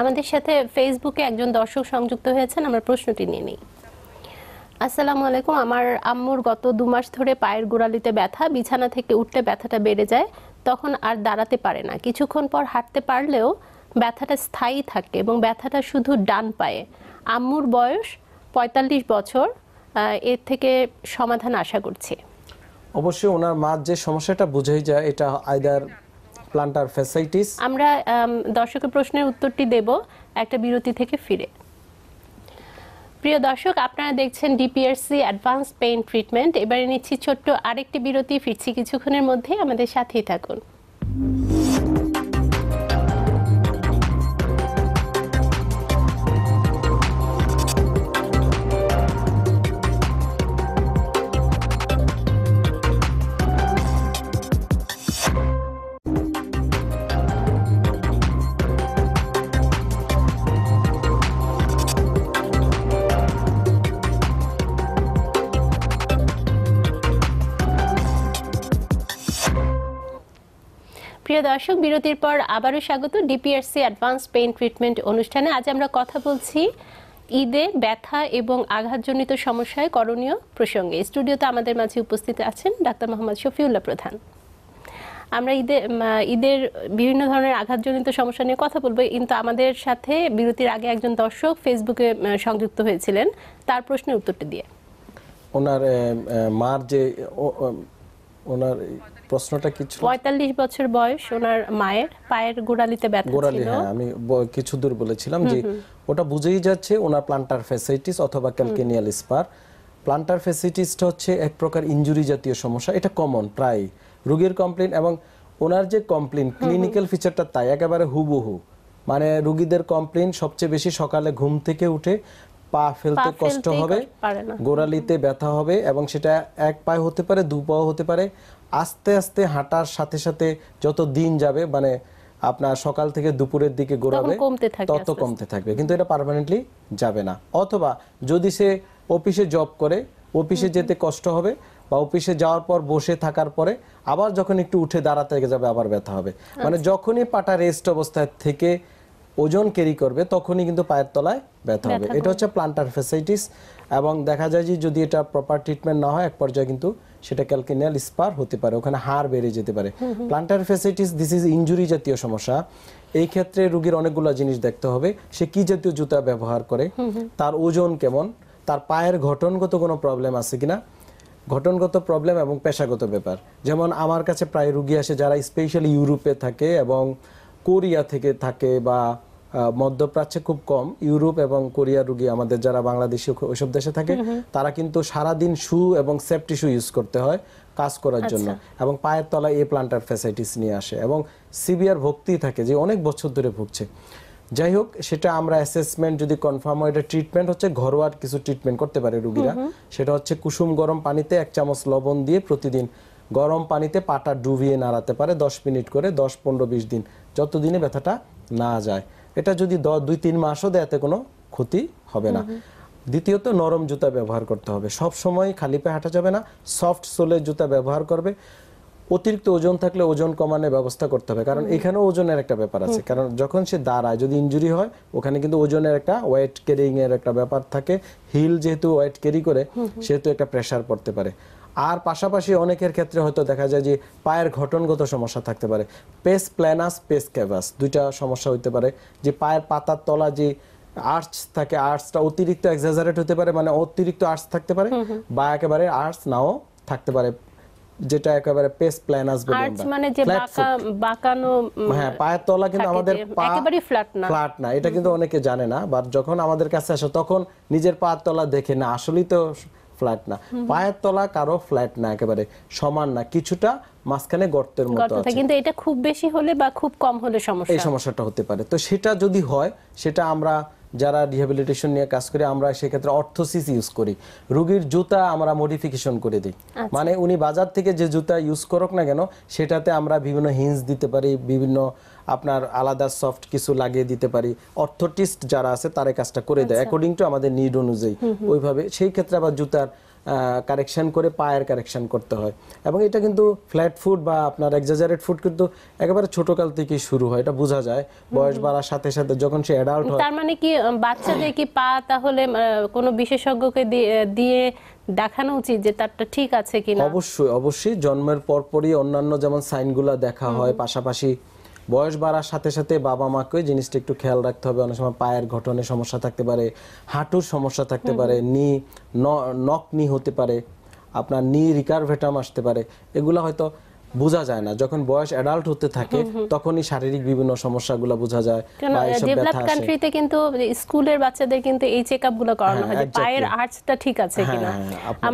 আমাদের সাথে ফেসবুকে একজন দর্শক সংযুক্ত হয়েছেন আমার প্রশ্নটি নিয়ে নিই আসসালামু আলাইকুম আমার আম্মুর গত দু মাস ধরে পায়ের গোড়ালিতে ব্যথা বিছানা থেকে উঠতে ব্যথাটা বেড়ে যায় তখন আর দাঁড়াতে পারে না কিছুক্ষণ পর হাঁটতে পারলেও ব্যথাটা স্থায়ী থাকে এবং ব্যথাটা শুধু ডান পায়ে আম্মুর বয়স ৪৫ বছর এর থেকে সমাধান আশা করছে অবশ্যই ওনার মা যে সমস্যাটা বুঝেই যায় এটা আইদার প্লান্টার ফ্যাসিলিটিস আমরা দর্শকের প্রশ্নের উত্তরটি দেব একটা বিরতি থেকে ফিরে প্রিয় দর্শক আপনারা দেখছেন ডিপিআরসি অ্যাডভান্স পেইন ট্রিটমেন্ট এবারে নিচ্ছি ছোট্ট আরেকটি বিরতি ফিরছি কিছুক্ষণের মধ্যেই আমাদের সাথেই থাকুন প্রিয় দর্শক বিরতির পর আবারও স্বাগত ডিপিআরসি অ্যাডভান্স পেইন ট্রিটমেন্ট অনুষ্ঠানে আজ আমরা কথা বলছি ঈদে ব্যথা এবং আঘাতজনিত সমস্যায় করণীয় প্রসঙ্গে স্টুডিওতে আমাদের মাঝে উপস্থিত আছেন ডাক্তার মোহাম্মদ শফিউল্লাহ প্রধান আমরা ঈদে ঈদের বিভিন্ন ধরনের আঘাতজনিত সমস্যা নিয়ে কথা বলবো কিন্তু আমাদের সাথে বিরতির আগে একজন দর্শক ফেসবুকে সংযুক্ত হয়েছিলেন তার প্রশ্নের উত্তরটি দিয়ে ওনার মার যে ওনার প্রশ্নটা কি ছিল 45 বছর বয়স ওনার মায়ের পায়ের গোড়ালিতে ব্যথা ছিল গোড়ালি হ্যাঁ আমি কিছু দূর বলেছিলাম যে ওটা বুঝেই যাচ্ছে ওনার প্লান্টার ফ্যাসাইটিস অথবা ক্যালকেনিয়াল স্পার প্লান্টার ফ্যাসাইটিসটা হচ্ছে এক প্রকার ইনজুরি জাতীয় সমস্যা এটা কমন প্রায় রোগীর কমপ্লেন এবং ওনার যে কমপ্লেইন ক্লিনিক্যাল ফিচারটা তাই একেবারে হুবহু মানে রুগীদের কমপ্লেন সবচেয়ে বেশি সকালে ঘুম থেকে উঠে পা ফেলতে কষ্ট হবে গোড়ালিতে ব্যথা হবে এবং সেটা এক পায়ে হতে পারে দু পাও হতে পারে আস্তে আস্তে হাঁটার সাথে সাথে যত দিন যাবে মানে আপনার সকাল থেকে দুপুরের দিকে গোড়াবে তত কমতে থাকবে কিন্তু এটা পারমানেন্টলি যাবে না অথবা যদি সে অফিসে জব করে অফিসে যেতে কষ্ট হবে বা অফিসে যাওয়ার পর বসে থাকার পরে আবার যখন একটু উঠে দাঁড়াতে যাবে আবার ব্যথা হবে মানে আচ্ছা। যখনই পাটা রেস্ট অবস্থায় থেকে ওজন ক্যারি করবে তখনই কিন্তু পায়ের তলায় ব্যথা হবে এটা হচ্ছে প্লান্টার ফেসাইটিস এবং দেখা যায় যে যদি এটা প্রপার ট্রিটমেন্ট না হয় এক পর্যায়ে কিন্তু সেটা ক্যালকিনিয়াল স্পার হতে পারে ওখানে হাড় বেড়ে যেতে পারে plantar fasciitis this is injury জাতীয় সমস্যা এই ক্ষেত্রে রোগীর অনেকগুলো জিনিস দেখতে হবে সে কি জাতীয় জুতা ব্যবহার করে তার ওজন কেমন তার পায়ের গঠনগত কোনো প্রবলেম আছে কিনা ঘটনগত প্রবলেম এবং পেশাগত ব্যাপার যেমন আমার কাছে প্রায় রুগী আসে যারা স্পেশালি ইউরোপে থাকে এবং কোরিয়া থেকে থাকে বা মধ্যপ্রাচ্যে খুব কম ইউরোপ এবং কোরিয়া রুগী আমাদের যারা বাংলাদেশে ওইসব দেশে থাকে তারা কিন্তু সারাদিন শু এবং সেফটি শু ইউজ করতে হয় কাজ করার জন্য আচ্ছা। এবং পায়ের তলায় এ প্লান্টার ফ্যাসিলিটিস নিয়ে আসে এবং সিভিয়ার ভক্তি থাকে যে অনেক বছর ধরে ভুগছে যাই হোক সেটা আমরা অ্যাসেসমেন্ট যদি কনফার্ম হয় এটা ট্রিটমেন্ট হচ্ছে ঘরোয়ার কিছু ট্রিটমেন্ট করতে পারে রুগীরা সেটা হচ্ছে কুসুম গরম পানিতে এক চামচ লবণ দিয়ে প্রতিদিন গরম পানিতে পাটা ডুবিয়ে নাড়াতে পারে দশ মিনিট করে দশ পনেরো বিশ দিন যতদিনে ব্যথাটা না যায় এটা যদি দুই তিন মাসও দেয়াতে কোনো ক্ষতি হবে না দ্বিতীয়ত নরম জুতা ব্যবহার করতে হবে সব সময় খালি পায়ে হাঁটা যাবে না সফট সোলের জুতা ব্যবহার করবে অতিরিক্ত ওজন থাকলে ওজন কমানোর ব্যবস্থা করতে হবে কারণ এখানেও ওজনের একটা ব্যাপার আছে কারণ যখন সে দাঁড়ায় যদি ইঞ্জুরি হয় ওখানে কিন্তু ওজনের একটা ওয়েট ক্যারিং এর একটা ব্যাপার থাকে হিল যেহেতু ওয়েট ক্যারি করে সেহেতু একটা প্রেশার পড়তে পারে আর পাশাপাশি অনেকের ক্ষেত্রে হয়তো দেখা যায় যে পায়ের ঘটনগত সমস্যা থাকতে পারে পেস প্ল্যানাস পেস ক্যাভাস দুইটা সমস্যা হইতে পারে যে পায়ের পাতার তলা যে আর্চ থাকে আর্চটা অতিরিক্ত এক্সাজারেট হতে পারে মানে অতিরিক্ত আর্চ থাকতে পারে বা একেবারে আর্চ নাও থাকতে পারে যেটা একেবারে পেস প্ল্যানাস আসবে আর্চ মানে যে বাঁকা বাঁকানো হ্যাঁ পায়ের তলা কিন্তু আমাদের পা একেবারে ফ্ল্যাট না ফ্ল্যাট না এটা কিন্তু অনেকে জানে না বাট যখন আমাদের কাছে আসে তখন নিজের পায়ের তলা দেখে না আসলেই তো ফ্ল্যাট না পায়ের তলা কারো ফ্ল্যাট না একেবারে সমান না কিছুটা মাঝখানে গর্তের মতো আছে কিন্তু এটা খুব বেশি হলে বা খুব কম হলে সমস্যা এই সমস্যাটা হতে পারে তো সেটা যদি হয় সেটা আমরা যারা রিহ্যাবিলিটেশন নিয়ে কাজ করে আমরা সেক্ষেত্রে অর্থোসিস ইউজ করি রুগীর জুতা আমরা মডিফিকেশন করে দিই আচ্ছা। মানে উনি বাজার থেকে যে জুতা ইউজ করুক না কেন সেটাতে আমরা বিভিন্ন হিন্স দিতে পারি বিভিন্ন আপনার আলাদা সফট কিছু লাগিয়ে দিতে পারি অর্থোটিস্ট যারা আছে তারে কাজটা করে দেয় অ্যাকর্ডিং আচ্ছা। টু আমাদের নিড অনুযায়ী ওইভাবে সেই ক্ষেত্রে আবার জুতার কারেকশান করে পায়ের কারেকশান করতে হয় এবং এটা কিন্তু ফ্ল্যাট ফুড বা আপনার এক্সাজারেট ফুড কিন্তু একেবারে ছোটকাল থেকেই শুরু হয় এটা বোঝা যায় বয়স বাড়ার সাথে সাথে যখন সে অ্যাডাল্ট হয় তার মানে কি বাচ্চাদের কি পা তাহলে কোনো বিশেষজ্ঞকে দিয়ে দেখানো উচিত যে তারটা ঠিক আছে কিনা অবশ্যই অবশ্যই জন্মের পরপরই অন্যান্য যেমন সাইনগুলো দেখা হয় পাশাপাশি বয়স বাড়ার সাথে সাথে বাবা মাকে জিনিসটা একটু খেয়াল রাখতে হবে অনেক সময় পায়ের ঘটনে সমস্যা থাকতে পারে হাঁটুর সমস্যা থাকতে পারে নি নক নি হতে পারে আপনার নি রিকারভেটাম আসতে পারে এগুলো হয়তো বোঝা যায় না যখন বয়স অ্যাডাল্ট হতে থাকে তখনই শারীরিক বিভিন্ন সমস্যাগুলো বোঝা যায় বা ব্যথা ডেভেলপ কান্ট্রিতে কিন্তু স্কুলের মানে বাচ্চাদের কিন্তু এই চেকআপগুলো করানো হয় যে হ্যাঁ, পায়ের আর্চটা ঠিক আছে হ্যাঁ, কিনা হ্যাঁ,